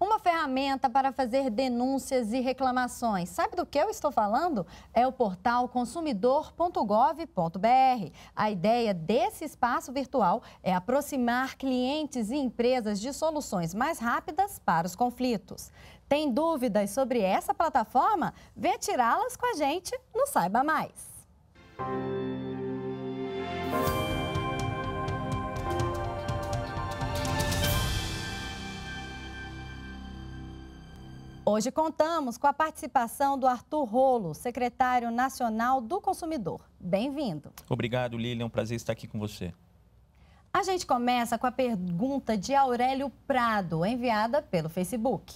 uma ferramenta para fazer denúncias e reclamações. Sabe do que eu estou falando? É o portal consumidor.gov.br. A ideia desse espaço virtual é aproximar clientes e empresas de soluções mais rápidas para os conflitos. Tem dúvidas sobre essa plataforma? Vê tirá-las com a gente no Saiba Mais. Hoje contamos com a participação do Arthur Rolo, secretário nacional do consumidor. Bem-vindo. Obrigado, Lilian. É um prazer estar aqui com você. A gente começa com a pergunta de Aurélio Prado, enviada pelo Facebook.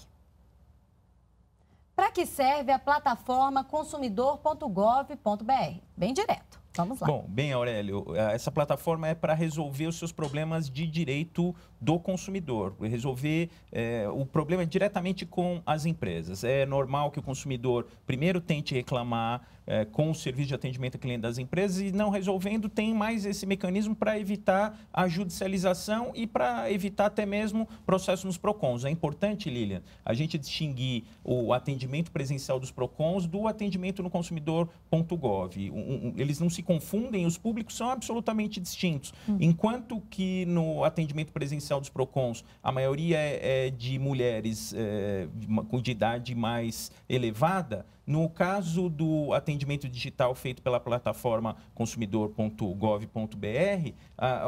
Para que serve a plataforma consumidor.gov.br? Bem direto. Vamos lá. Bom, bem, Aurélio, eh, essa plataforma é para resolver os seus problemas de direito do consumidor, resolver é, o problema diretamente com as empresas. É normal que o consumidor primeiro tente reclamar, é, com o serviço de atendimento a cliente das empresas e não resolvendo, tem mais esse mecanismo para evitar a judicialização e para evitar até mesmo processo nos PROCONs. É importante, Lilian, a gente distinguir o atendimento presencial dos PROCONs do atendimento no consumidor.gov. Um, um, eles não se confundem, os públicos são absolutamente distintos. Hum. Enquanto que no atendimento presencial dos PROCONs, a maioria é, é de mulheres é, de, de idade mais elevada, no caso do atendimento atendimento digital feito pela plataforma consumidor.gov.br,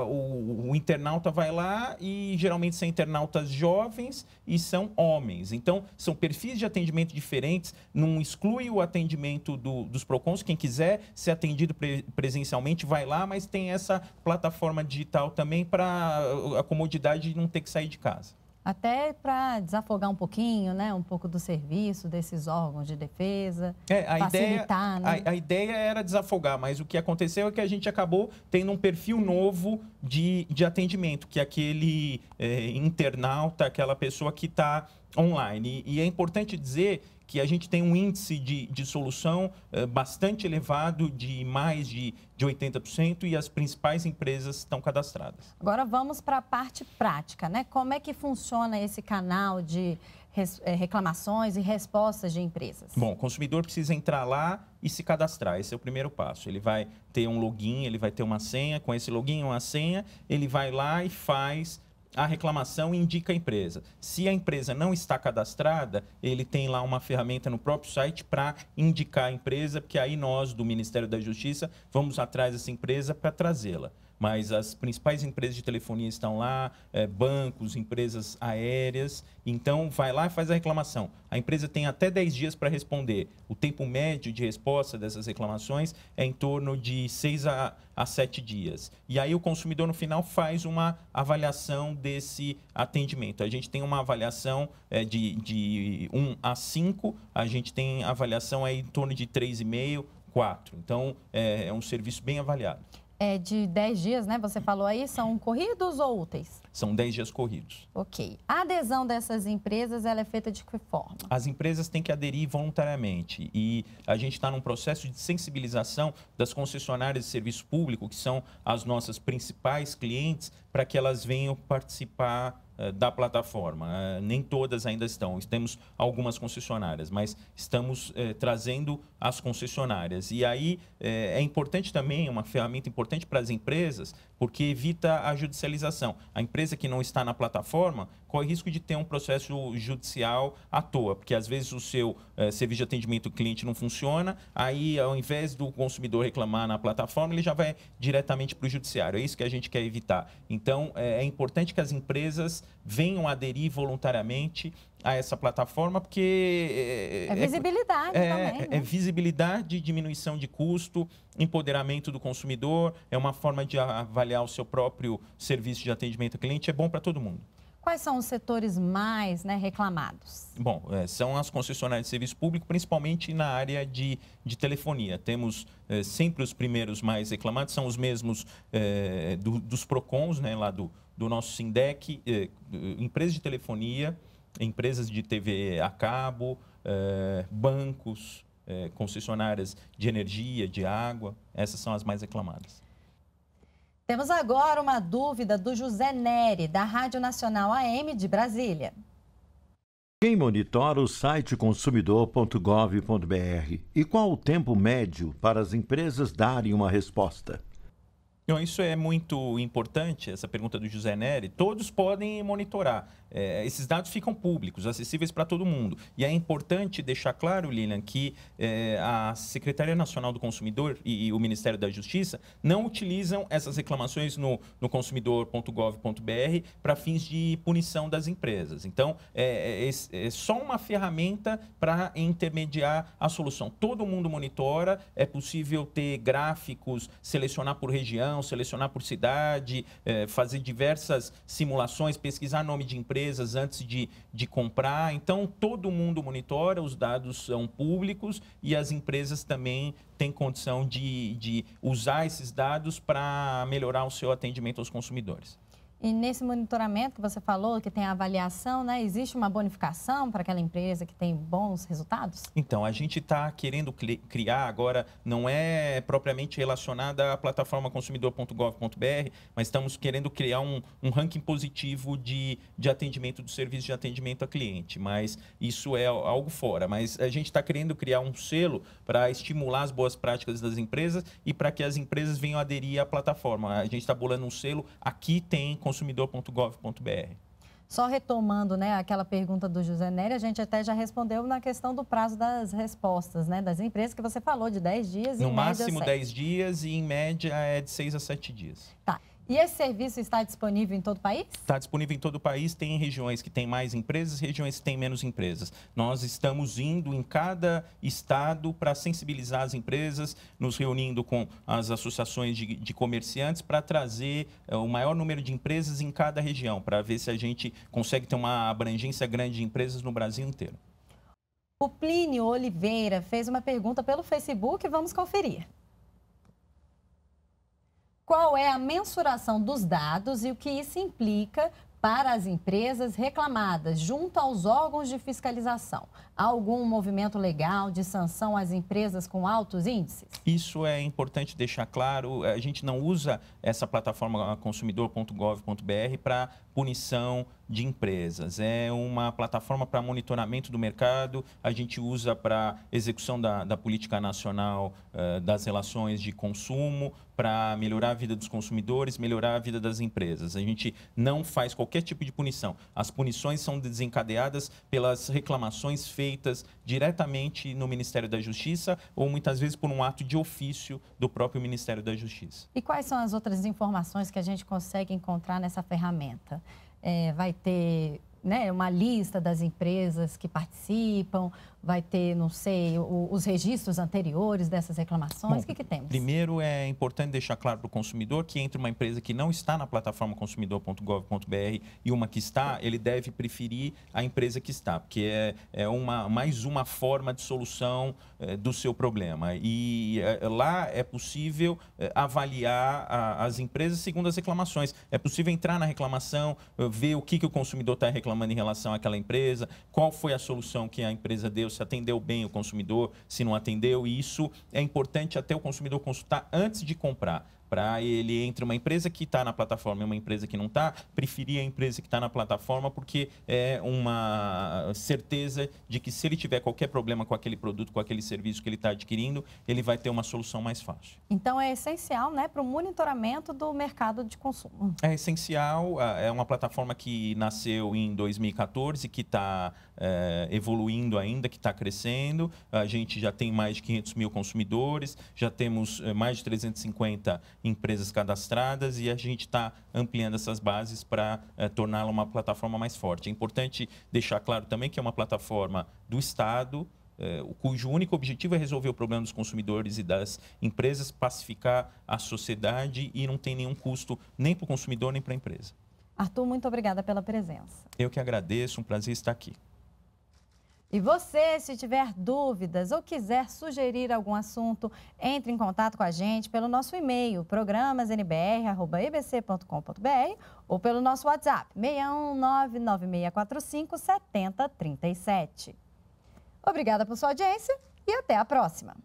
o, o internauta vai lá e geralmente são internautas jovens e são homens. Então, são perfis de atendimento diferentes, não exclui o atendimento do, dos PROCONs. Quem quiser ser atendido pre, presencialmente, vai lá, mas tem essa plataforma digital também para a comodidade de não ter que sair de casa até para desafogar um pouquinho, né, um pouco do serviço desses órgãos de defesa, é, a facilitar. Ideia, né? a, a, ideia era desafogar, mas o que aconteceu é que a gente acabou tendo um perfil novo de, de atendimento, que é aquele é, internauta, aquela pessoa que está online. E, e é importante dizer que a gente tem um índice de de solução eh, bastante elevado, de mais de, de 80%, e as principais empresas estão cadastradas. Agora vamos para a parte prática, né? Como é que funciona esse canal de eh, reclamações e respostas de empresas? Bom, o consumidor precisa entrar lá e se cadastrar, esse é o primeiro passo. Ele vai ter um login, ele vai ter uma senha, com esse login uma senha, ele vai lá e faz a reclamação indica a empresa. Se a empresa não está cadastrada, ele tem lá uma ferramenta no próprio site para indicar a empresa, porque aí nós, do Ministério da Justiça, vamos atrás dessa empresa para trazê-la mas as principais empresas de telefonia estão lá, é, bancos, empresas aéreas. Então, vai lá e faz a reclamação. A empresa tem até 10 dias para responder. O tempo médio de resposta dessas reclamações é em torno de 6 a, a 7 dias. E aí o consumidor, no final, faz uma avaliação desse atendimento. A gente tem uma avaliação é, de, de 1 a 5, a gente tem avaliação aí em torno de 3,5, 4. Então, é, é um serviço bem avaliado é, de 10 dias, né? Você falou aí, são corridos ou úteis? São 10 dias corridos. Ok. A adesão dessas empresas, ela é feita de que forma? As empresas têm que aderir voluntariamente e a gente está num processo de sensibilização das concessionárias de serviço público, que são as nossas principais clientes, para que elas venham participar eh, da plataforma. Eh, nem todas ainda estão. Temos algumas concessionárias, mas estamos eh, trazendo as concessionárias. E aí é importante também, uma ferramenta importante para as empresas, porque evita a judicialização. A empresa que não está na plataforma corre risco de ter um processo judicial à toa, porque às vezes o seu serviço de atendimento ao cliente não funciona, aí ao invés do consumidor reclamar na plataforma, ele já vai diretamente para o judiciário. É isso que a gente quer evitar. Então, é importante que as empresas venham aderir voluntariamente a essa plataforma, porque. É, é, é visibilidade é, também. É né? É visibilidade, diminuição de custo, empoderamento do consumidor, é uma forma de avaliar o seu próprio serviço de atendimento ao cliente, é bom para todo mundo. Quais são os setores mais né, reclamados? Bom, é, são as concessionárias de serviço público, principalmente na área de, de telefonia. Temos é, sempre os primeiros mais reclamados, são os mesmos é, do, dos PROCONs, né, lá do, do nosso SINDEC, é, empresas de telefonia, empresas de TV a cabo, é, bancos, é, concessionárias de energia, de água. Essas são as mais reclamadas. Temos agora uma dúvida do José Neri, da Rádio Nacional AM de Brasília. Quem monitora o site consumidor.gov.br e qual o tempo médio para as empresas darem uma resposta? Então, isso é muito importante, essa pergunta do José Neri. Todos podem monitorar, é, esses dados ficam públicos, acessíveis para todo mundo. E é importante deixar claro, Lilian, que é, a Secretaria Nacional do Consumidor e, e, o Ministério da Justiça não utilizam essas reclamações no, no consumidor.gov.br para fins de punição das empresas. Então, é, é, é, é só uma ferramenta para intermediar a solução. Todo mundo monitora, é possível ter gráficos, selecionar por região, selecionar por cidade, é, fazer diversas simulações, pesquisar nome de empresa empresas antes de, de comprar. Então, todo mundo monitora, os dados são públicos e as empresas também têm condição de, de usar esses dados para melhorar o seu atendimento aos consumidores. E nesse monitoramento que você falou, que tem a avaliação, né, existe uma bonificação para aquela empresa que tem bons resultados? Então, a gente está querendo criar agora, não é propriamente relacionada à plataforma consumidor.gov.br, mas estamos querendo criar um, um ranking positivo de, de atendimento, do serviço de atendimento a cliente. Mas isso é algo fora. Mas a gente está querendo criar um selo para estimular as boas práticas das empresas e para que as empresas venham aderir à plataforma. A gente está bolando um selo, aqui tem consumidor.gov.br. Só retomando né, aquela pergunta do José Nery, a gente até já respondeu na questão do prazo das respostas né, das empresas, que você falou de 10 dias. No máximo média, 10 dias e, em média, é de 6 a 7 dias. Tá. E esse serviço está disponível em todo o país? Está disponível em todo o país. Tem regiões que têm mais empresas, regiões que têm menos empresas. Nós estamos indo em cada estado para sensibilizar as empresas, nos reunindo com as associações de, de comerciantes para trazer uh, o maior número de empresas em cada região, para ver se a gente consegue ter uma abrangência grande de empresas no Brasil inteiro. O Plínio Oliveira fez uma pergunta pelo Facebook, vamos conferir. Qual é a mensuração dos dados e o que isso implica para as empresas reclamadas junto aos órgãos de fiscalização? Há algum movimento legal de sanção às empresas com altos índices? Isso é importante deixar claro. A gente não usa essa plataforma consumidor.gov.br para punição de empresas. É uma plataforma para monitoramento do mercado, a gente usa para execução da, da, política nacional uh, das relações de consumo, para melhorar a vida dos consumidores, melhorar a vida das empresas. A gente não faz qualquer tipo de punição. As punições são desencadeadas pelas reclamações feitas diretamente no Ministério da Justiça ou muitas vezes por um ato de ofício do próprio Ministério da Justiça. E quais são as outras informações que a gente consegue encontrar nessa ferramenta? é, vai ter né, uma lista das empresas que participam, vai ter, não sei, o, os registros anteriores dessas reclamações? o que, que temos? Primeiro, é importante deixar claro para o consumidor que entre uma empresa que não está na plataforma consumidor.gov.br e uma que está, ele deve preferir a empresa que está, porque é, é uma, mais uma forma de solução é, do seu problema. E é, lá é possível eh, avaliar a, as empresas segundo as reclamações. É possível entrar na reclamação, ver o que, que o consumidor está reclamando em relação àquela empresa, qual foi a solução que a empresa deu, se atendeu bem o consumidor, se não atendeu, e isso é importante até o consumidor consultar antes de comprar para ele entre uma empresa que está na plataforma e uma empresa que não está, preferir a empresa que está na plataforma porque é uma certeza de que se ele tiver qualquer problema com aquele produto, com aquele serviço que ele está adquirindo, ele vai ter uma solução mais fácil. Então é essencial né, para o monitoramento do mercado de consumo. É essencial, é uma plataforma que nasceu em 2014, que está é, evoluindo ainda, que está crescendo. A gente já tem mais de 500 mil consumidores, já temos é, mais de 350 empresas cadastradas e a gente está ampliando essas bases para é, torná-la uma plataforma mais forte. É importante deixar claro também que é uma plataforma do Estado, é, cujo único objetivo é resolver o problema dos consumidores e das empresas, pacificar a sociedade e não tem nenhum custo nem para o consumidor nem para a empresa. Arthur, muito obrigada pela presença. Eu que agradeço, um prazer estar aqui. E você, se tiver dúvidas ou quiser sugerir algum assunto, entre em contato com a gente pelo nosso e-mail, programasnbr.ebc.com.br ou pelo nosso WhatsApp, 6199645 7037. Obrigada por sua audiência e até a próxima!